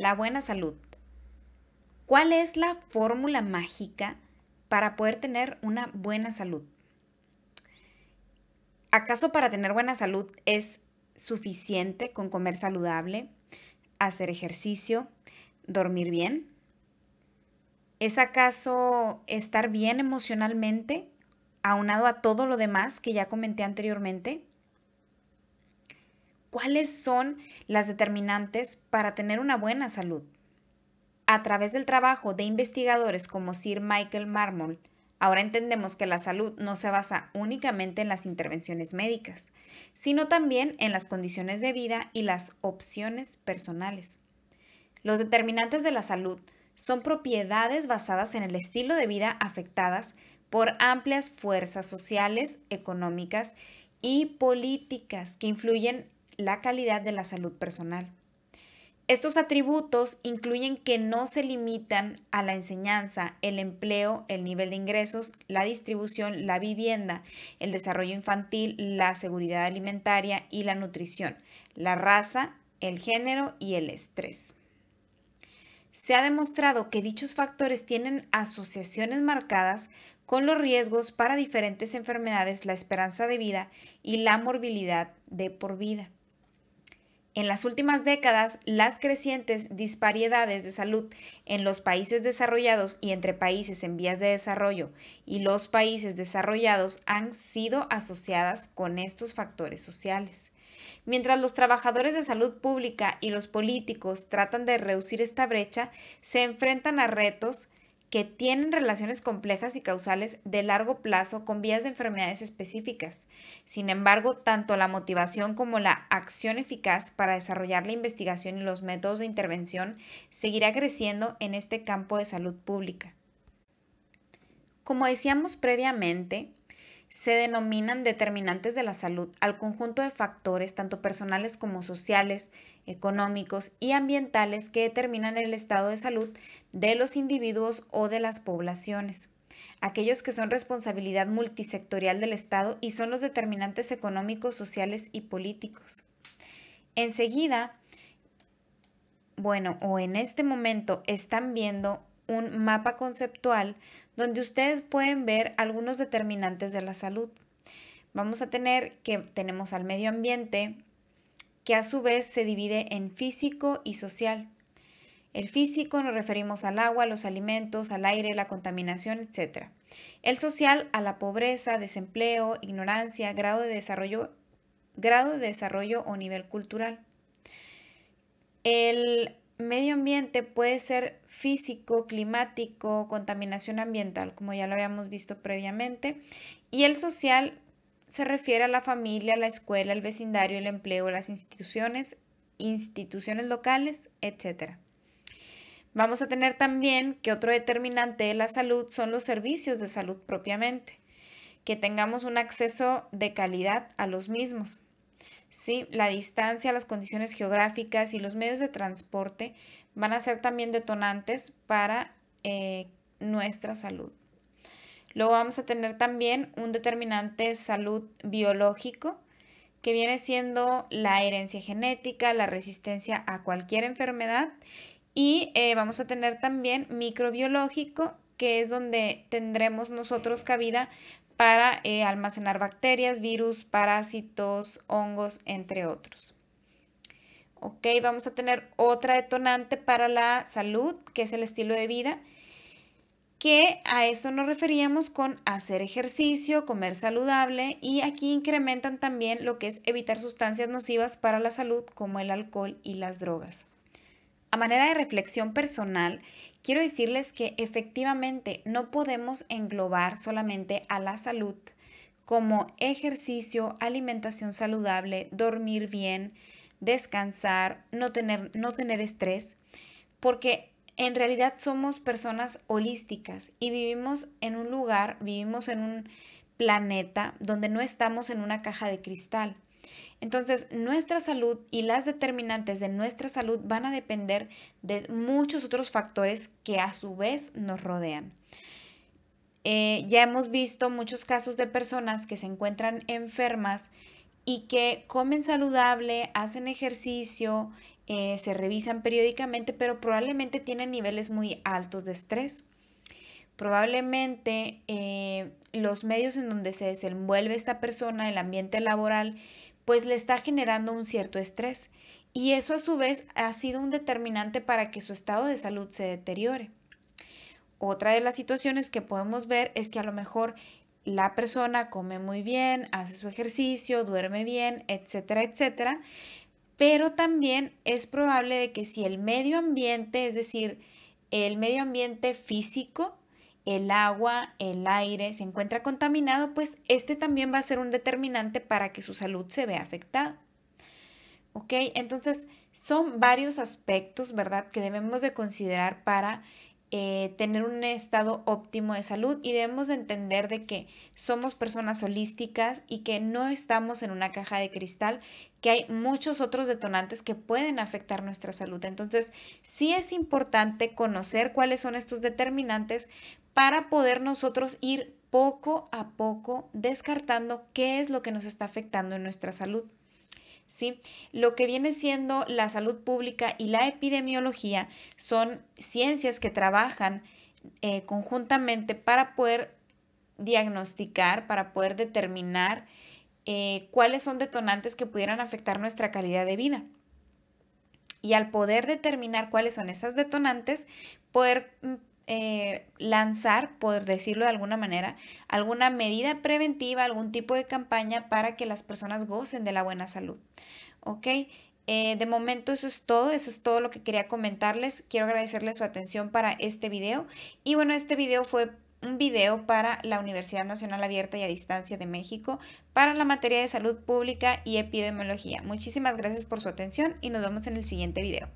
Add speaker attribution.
Speaker 1: la buena salud. ¿Cuál es la fórmula mágica para poder tener una buena salud? ¿Acaso para tener buena salud es suficiente con comer saludable, hacer ejercicio, dormir bien? ¿Es acaso estar bien emocionalmente, aunado a todo lo demás que ya comenté anteriormente? cuáles son las determinantes para tener una buena salud. A través del trabajo de investigadores como Sir Michael Marmol, ahora entendemos que la salud no se basa únicamente en las intervenciones médicas, sino también en las condiciones de vida y las opciones personales. Los determinantes de la salud son propiedades basadas en el estilo de vida afectadas por amplias fuerzas sociales, económicas y políticas que influyen la calidad de la salud personal. Estos atributos incluyen que no se limitan a la enseñanza, el empleo, el nivel de ingresos, la distribución, la vivienda, el desarrollo infantil, la seguridad alimentaria y la nutrición, la raza, el género y el estrés. Se ha demostrado que dichos factores tienen asociaciones marcadas con los riesgos para diferentes enfermedades, la esperanza de vida y la morbilidad de por vida. En las últimas décadas, las crecientes disparidades de salud en los países desarrollados y entre países en vías de desarrollo y los países desarrollados han sido asociadas con estos factores sociales. Mientras los trabajadores de salud pública y los políticos tratan de reducir esta brecha, se enfrentan a retos que tienen relaciones complejas y causales de largo plazo con vías de enfermedades específicas. Sin embargo, tanto la motivación como la acción eficaz para desarrollar la investigación y los métodos de intervención seguirá creciendo en este campo de salud pública. Como decíamos previamente, se denominan determinantes de la salud al conjunto de factores, tanto personales como sociales, económicos y ambientales, que determinan el estado de salud de los individuos o de las poblaciones. Aquellos que son responsabilidad multisectorial del Estado y son los determinantes económicos, sociales y políticos. Enseguida, bueno, o en este momento están viendo un mapa conceptual donde ustedes pueden ver algunos determinantes de la salud. Vamos a tener que tenemos al medio ambiente, que a su vez se divide en físico y social. El físico nos referimos al agua, los alimentos, al aire, la contaminación, etc. El social a la pobreza, desempleo, ignorancia, grado de desarrollo, grado de desarrollo o nivel cultural. El medio ambiente puede ser físico, climático, contaminación ambiental, como ya lo habíamos visto previamente, y el social se refiere a la familia, la escuela, el vecindario, el empleo, las instituciones, instituciones locales, etc. Vamos a tener también que otro determinante de la salud son los servicios de salud propiamente, que tengamos un acceso de calidad a los mismos. ¿sí? La distancia, las condiciones geográficas y los medios de transporte van a ser también detonantes para eh, nuestra salud. Luego vamos a tener también un determinante salud biológico que viene siendo la herencia genética, la resistencia a cualquier enfermedad y eh, vamos a tener también microbiológico que es donde tendremos nosotros cabida para eh, almacenar bacterias, virus, parásitos, hongos, entre otros. Ok, vamos a tener otra detonante para la salud, que es el estilo de vida, que a esto nos referíamos con hacer ejercicio, comer saludable y aquí incrementan también lo que es evitar sustancias nocivas para la salud como el alcohol y las drogas. A manera de reflexión personal, quiero decirles que efectivamente no podemos englobar solamente a la salud como ejercicio, alimentación saludable, dormir bien, descansar, no tener, no tener estrés, porque en realidad somos personas holísticas y vivimos en un lugar, vivimos en un planeta donde no estamos en una caja de cristal. Entonces, nuestra salud y las determinantes de nuestra salud van a depender de muchos otros factores que a su vez nos rodean. Eh, ya hemos visto muchos casos de personas que se encuentran enfermas y que comen saludable, hacen ejercicio, eh, se revisan periódicamente, pero probablemente tienen niveles muy altos de estrés. Probablemente eh, los medios en donde se desenvuelve esta persona, el ambiente laboral, pues le está generando un cierto estrés y eso a su vez ha sido un determinante para que su estado de salud se deteriore. Otra de las situaciones que podemos ver es que a lo mejor la persona come muy bien, hace su ejercicio, duerme bien, etcétera, etcétera, pero también es probable de que si el medio ambiente, es decir, el medio ambiente físico, el agua, el aire se encuentra contaminado, pues este también va a ser un determinante para que su salud se vea afectada. ¿Ok? Entonces, son varios aspectos, ¿verdad?, que debemos de considerar para eh, tener un estado óptimo de salud y debemos entender de que somos personas holísticas y que no estamos en una caja de cristal, que hay muchos otros detonantes que pueden afectar nuestra salud. Entonces, sí es importante conocer cuáles son estos determinantes para poder nosotros ir poco a poco descartando qué es lo que nos está afectando en nuestra salud. Lo que viene siendo la salud pública y la epidemiología son ciencias que trabajan eh, conjuntamente para poder diagnosticar, para poder determinar eh, cuáles son detonantes que pudieran afectar nuestra calidad de vida. Y al poder determinar cuáles son esas detonantes, poder mm, eh, lanzar, por decirlo de alguna manera, alguna medida preventiva, algún tipo de campaña para que las personas gocen de la buena salud. ¿Ok? Eh, de momento eso es todo, eso es todo lo que quería comentarles. Quiero agradecerles su atención para este video. Y bueno, este video fue un video para la Universidad Nacional Abierta y a Distancia de México para la materia de salud pública y epidemiología. Muchísimas gracias por su atención y nos vemos en el siguiente video.